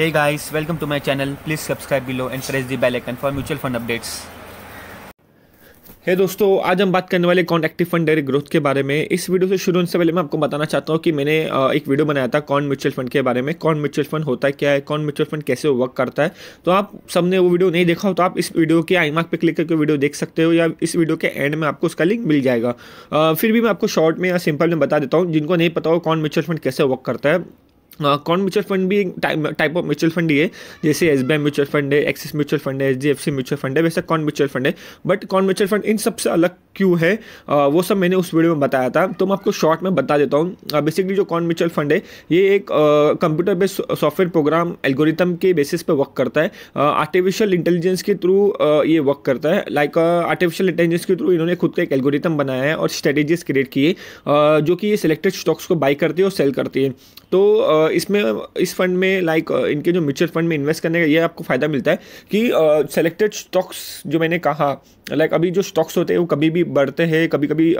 hey guys welcome to my channel please subscribe below and press the bell icon for mutual fund updates हे दोस्तों आज हम बात करने वाले एक्टिव फंड डायरेक्ट ग्रोथ के बारे में इस वीडियो से शुरू होने से पहले मैं आपको बताना चाहता हूँ कि मैंने एक वीडियो बनाया था कॉन म्यूचुअल फंड के बारे में कॉन म्यूचुअल फंड होता है क्या है कॉन म्यूचुअल फंड कैसे वर्क करता है तो आप सबने वो वीडियो नहीं देखा हो तो आप इस वीडियो के आई मार्क पर क्लिक करके वीडियो देख सकते हो या इस वीडियो के एंड में आपको उसका लिंक मिल जाएगा फिर भी मैं आपको शॉर्ट में या सिंपल में बता देता हूँ जिनको नहीं पता हो कॉन म्यूचुअल फंड कैसे वर्क करता है हाँ, कौन म्यूचुअल फंड भी टाइप ऑफ म्यूचुअल फंड ही है जैसे S B I mutual fund है एक्सिस म्यूचुअल फंड है H D F C mutual fund है वैसा कौन म्यूचुअल फंड है बट कौन म्यूचुअल फंड इन सबसे अलग क्यों है वो सब मैंने उस वीडियो में बताया था तो मैं आपको शॉर्ट में बता देता हूँ बेसिकली जो कॉन म्यूचुअल फंड है ये एक computer based software program algorithm के बेसिस पे वर्क करता है आर्टिफिशियल इंटेलिजेंस के थ्रू ये वर्क करता है लाइक आर्टिफिशियल इंटेलिजेंस के थ्रू इन्होंने खुद का एक एल्गोरिथम बनाया है और स्ट्रेटेजीज क्रिएट किए जो कि ये सिलेक्टेड स्टॉक्स को बाई करती है और सेल करती है तो इसमें इस फंड में लाइक इनके जो म्यूचुअल फंड में इन्वेस्ट करने का ये आपको फ़ायदा मिलता है कि सेलेक्टेड स्टॉक्स जो मैंने कहा लाइक अभी जो स्टॉक्स होते हैं वो कभी भी बढ़ते हैं कभी कभी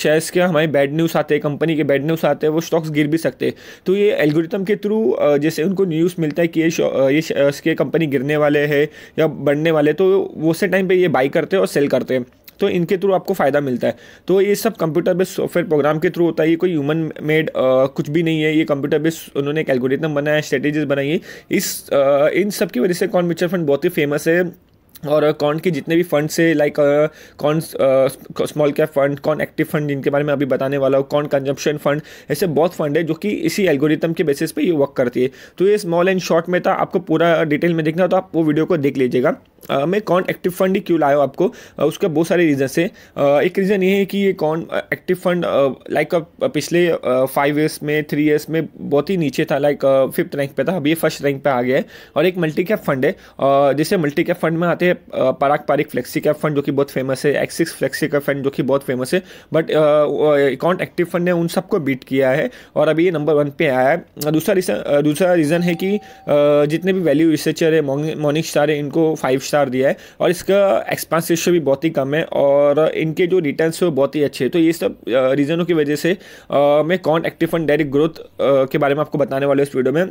शेयर्स के हमारे बैड न्यूज़ आते हैं कंपनी के बैड न्यूज़ आते हैं वो स्टॉक्स गिर भी सकते हैं तो ये एल्गोरिथम के थ्रू जैसे उनको न्यूज़ मिलता है कि ये ये शेयर्स के कंपनी गिरने वाले है या बढ़ने वाले तो वो से टाइम पर ये बाई करते हैं और सेल करते हैं तो इनके थ्रू आपको फ़ायदा मिलता है तो ये सब कंप्यूटर बेस्ड सॉफ्टवेयर प्रोग्राम के थ्रू होता है ये कोई ह्यूमन मेड कुछ भी नहीं है ये कंप्यूटर बेस्ड उन्होंने एक एल्गोरिथम बनाया स्ट्रेटेजीज बनाई है इस आ, इन सब की वजह से कौन म्यूचुअल फंड बहुत ही फेमस है और कौन के जितने भी फंड से like Quant small cap fund Quant active fund जिनके बारे में अभी बताने वाला हूँ कौन कंजम्पशन फंड ऐसे बहुत फंड है जो कि इसी एल्गोरिथम के बेसिस पे ये वर्क करती है तो ये स्मॉल एंड शॉर्ट में था आपको पूरा डिटेल में देखना हो तो आप वो वीडियो को देख लीजिएगा मैं कौन एक्टिव फंड ही क्यों लाया हूँ आपको आ, उसका बहुत सारे रीज़न से आ, एक रीज़न ये है कि ये कौन एक्टिव फंड लाइक पिछले फाइव ईयर्स में थ्री ईयर्स में बहुत ही नीचे था लाइक फिफ्थ रैंक पे था अभी ये फर्स्ट रैंक पे आ गया है और एक मल्टी कैप फंड है जैसे मल्टी कैप फंड में आते हैं Parag Parikh flexi cap fund जो कि बहुत फेमस है एक्सिक्स फ्लेक्सी कैप फंड जो कि बहुत फेमस है बट कौन एक्टिव फंड ने उन सबको बीट किया है और अभी ये नंबर वन पे आया है दूसरा रीज़न दूसरा रीज़न है कि जितने भी वैल्यू रिसर्चर है मॉर्निंग स्टार है इनको फाइव स्टार दिया है और इसका एक्सपांस रेशियो भी बहुत ही कम है और इनके जो रिटर्न है वो बहुत ही अच्छे हैं तो ये सब रीज़नों की वजह से मैं Quant active fund direct growth के बारे में आपको बताने वाले इस वीडियो में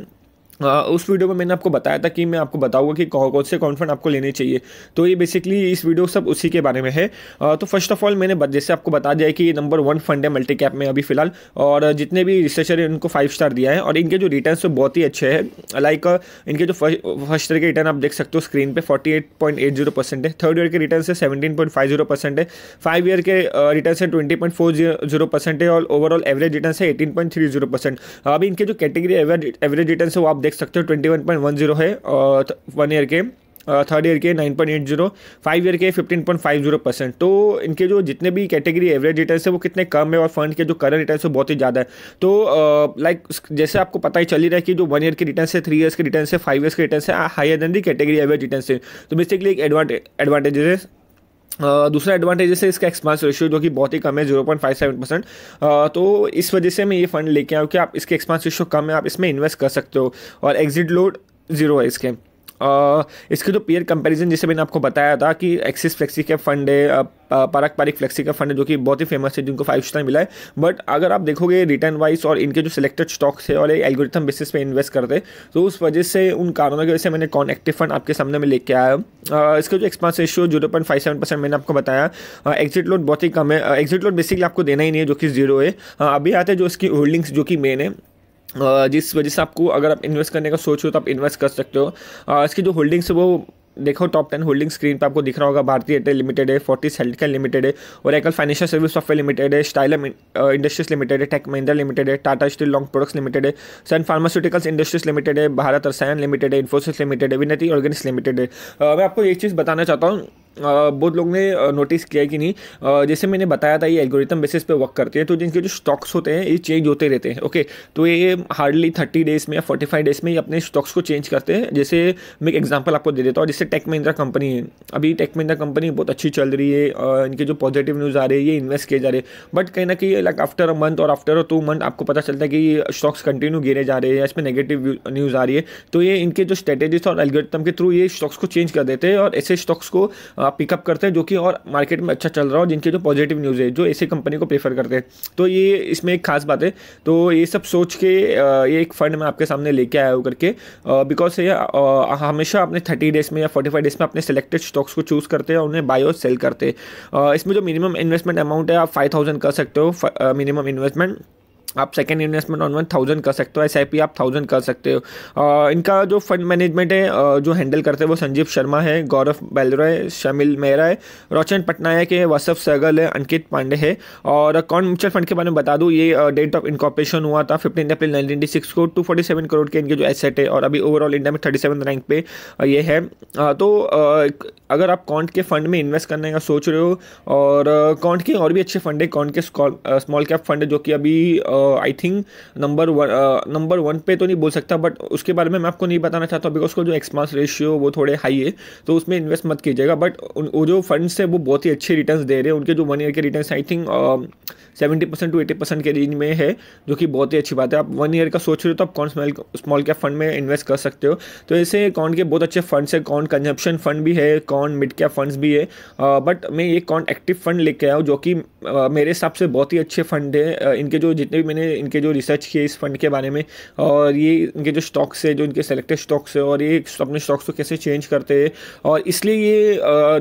हाँ, उस वीडियो में मैंने आपको बताया था कि मैं आपको बताऊंगा कि कौन कौन से कौन फंड आपको लेने चाहिए तो ये बेसिकली इस वीडियो सब उसी के बारे में है तो फर्स्ट ऑफ ऑल मैंने जैसे आपको बता दिया कि ये नंबर वन फंड है मल्टी कैप में अभी फिलहाल और जितने भी रिसर्चर हैं उनको फाइव स्टार दिया है और इनके जो रिटर्न है तो बहुत ही अच्छे हैं लाइक इनके जो फर्स्ट ईयर के रिटर्न आप देख सकते हो स्क्रीन पर forty eight point eight zero percent है थर्ड ईयर के रिटर्न है seventeen point five zero percent है फाइव ईयर के रिटर्न है twenty point four zero percent है और ओवरऑल एवरेज रिटर्न है eighteen point three zero percent अभी इनके जो कैटेगरी एवरेज रिटर्न है वो आप देख सकते हो twenty one point one zero है और वन ईयर के थर्ड ईयर के nine point eight zero five year के fifteen point five zero percent तो इनके जो जितने भी कैटेगरी एवरेज रिटर्न है वो कितने कम है और फंड के जो करंट रिटर्न है बहुत ही ज़्यादा है तो लाइक uh, like, जैसे आपको पता ही चल ही रहा है कि जो वन ईयर के रिटर्न है थ्री ईयर्स के रिटर्न है फाइव ईयर्स के रिटर्न है higher than the category average return है तो बेसिकली एक एडवांटेजेस है दूसरा एडवांटेज है इसका एक्सपांस रेशियो जो कि बहुत ही कम है zero point five seven percent तो इस वजह से मैं ये फंड लेके आया कि आप इसके एक्सपांस रेशियो कम है आप इसमें इन्वेस्ट कर सकते हो और एग्जिट लोड जीरो है इसके इसके जो पेयर कंपैरिजन जैसे मैंने आपको बताया था कि एक्सिस फ्लेक्सी का फंड है पारक पारिक फ्लेक्सी का फंड है जो कि बहुत ही फेमस है जिनको फाइव स्टार मिला है बट अगर आप देखोगे रिटर्न वाइज और इनके जो सिलेक्टेड स्टॉक्स है और एल्गोरिथम बेसिस पे इन्वेस्ट करते तो उस वजह से उन कारणों की वजह से मैंने एक्टिव फंड आपके सामने में लेके आया इसका जो expense ratio zero point five seven percent मैंने आपको बताया एग्जिट लोड बहुत ही कम है एग्जिट लोड बेसिकली आपको देना ही नहीं है जो कि जीरो है अभी आते हैं जो इसकी होल्डिंग्स जो कि मेन है जिस वजह से आपको अगर आप इन्वेस्ट करने का सोच हो तो आप इन्वेस्ट कर सकते हो इसकी जो होल्डिंग्स है वो देखो टॉप टेन होल्डिंग स्क्रीन पर आपको दिख रहा होगा भारतीय एयरटेल लिमिटेड है फोर्टिस हेल्थ केयर लिमिटेड है और एकल फाइनेंशियल सर्विस सॉफ्टवेयर लिमिटेड है स्टाइलम इंडस्ट्रीज लिमिटेड है टेक महिंद्रा लिमिटेड है Tata steel long products limited है सन फार्मास्यूटिकल्स इंडस्ट्रीज लिमिटेड है भारत रसायन लिमिटेड है इन्फोसिस लिमिटेड है विनती ऑर्गेनिक्स लिमिटेड है मैं आपको एक चीज़ बताना चाहता हूँ बहुत लोग ने नोटिस किया कि नहीं जैसे मैंने बताया था ये एल्गोरिथम बेसिस पे वर्क करती है तो जिनके जो स्टॉक्स होते हैं ये चेंज होते रहते हैं ओके तो ये हार्डली थर्टी डेज में या फोर्टी फाइव डेज में ये अपने स्टॉक्स को चेंज करते हैं जैसे मैं एक एग्जाम्पल आपको दे देता हूँ जैसे टेक महिंद्रा कंपनी है अभी टेक महिंद्रा कंपनी बहुत अच्छी चल रही है इनके जो पॉजिटिव न्यूज़ आ रही है ये इन्वेस्ट किए जा रहे हैं बट कहीं ना कहीं लाइक आफ्टर अ मंथ और आफ्टर अ टू मंथ आपको पता चलता है कि स्टॉक्स कंटिन्यू गिरे जा रहे हैं या इसमें नेगेटिव न्यूज़ आ रही है तो ये इनके जो स्ट्रेटेजिस्ट और एल्गोरिथम के थ्रू ये स्टॉक्स को चेंज कर देते हैं और ऐसे स्टॉक्स को पिकअप करते हैं जो कि और मार्केट में अच्छा चल रहा हो जिनकी जो पॉजिटिव न्यूज़ है जो ऐसी कंपनी को प्रेफर करते हैं तो ये इसमें एक खास बात है तो ये सब सोच के ये एक फ़ंड मैं आपके सामने लेके आया हूँ करके बिकॉज ये हमेशा अपने थर्टी डेज़ में या फोर्टी फाइव डेज़ में अपने सेलेक्टेड स्टॉक्स को चूज़ करते हैं और उन्हें बाय और सेल करते हैं इसमें जो मिनिमम इन्वेस्टमेंट अमाउंट है आप फाइव थाउजेंड कर सकते हो मिनिमम इन्वेस्टमेंट आप second investment on one thousand कर सकते हो एस आप थाउजेंड कर सकते हो आ, इनका जो फंड मैनेजमेंट है जो हैंडल करते हैं वो संजीव शर्मा है गौरव बेलरा है शमिल मेहरा है रोशन पटनायक है वसफ सहगल है अंकित पांडे है और कौन म्यूचुअल फंड के बारे में बता दूँ ये डेट ऑफ इनकॉपरेशन हुआ था फिफ्टीन अप्रैल नाइनटीन को टू करोड़ के इनके जो एसेट है और अभी ओवरऑल इंडिया में थर्टी रैंक पे ये है तो अगर आप कॉन्ट के फंड में इन्वेस्ट करने का सोच रहे हो और कॉन्ट के और भी अच्छे फंड है कॉन्ट के स्मॉल कैप फंड जो कि अभी I think number one number one पे तो नहीं बोल सकता बट उसके बारे में मैं आपको नहीं बताना चाहता बिकॉज उसका जो एक्सपांस रेशियो वो थोड़े हाई है तो उसमें इन्वेस्ट मत कीजिएगा बट वो जो फंड्स है वो बहुत ही अच्छे रिटर्न दे रहे हैं उनके जो वन ईयर के return I think seventy percent to eighty percent के रेंज में है जो कि बहुत ही अच्छी बात है आप वन ईयर का सोच रहे हो तो आप Quant small small cap fund में इन्वेस्ट कर सकते हो तो ऐसे कौन के बहुत अच्छे फंड्स है कौन कंजप्शन फंड भी है कौन मिड कैप फंड्स भी है बट uh, मैं ये कौन एक्टिव फंड लेके आया हूँ जो कि uh, मेरे हिसाब से बहुत ही अच्छे फंड है uh, इनके जो जितने भी मैंने इनके जो रिसर्च किए इस फंड के बारे में और ये इनके जो स्टॉक्स है जो इनके सेलेक्टेड स्टॉक्स है और ये अपने स्टॉक्स को कैसे चेंज करते हैं और इसलिए ये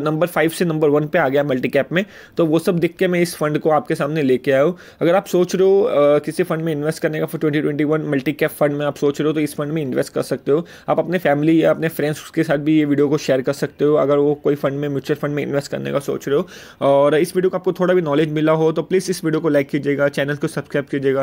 नंबर फाइव से नंबर वन पर आ गया मल्टी कैप में तो वो सब दिख के मैं इस फंड को आपके सामने लेके आया हूँ अगर आप सोच रहे हो किसी फंड में इन्वेस्ट करने का for twenty twenty one multi cap fund में आप सोच रहे हो तो इस फंड में इन्वेस्ट कर सकते हो आप अपने फैमिली या अपने फ्रेंड्स के साथ भी ये वीडियो को शेयर कर सकते हो अगर वो कोई फंड में म्यूचुअल फंड में इन्वेस्ट करने का सोच रहे हो और इस वीडियो को आपको थोड़ा भी नॉलेज मिला हो तो प्लीज़ इस वीडियो को लाइक कीजिएगा चैनल को सब्सक्राइब कीजिएगा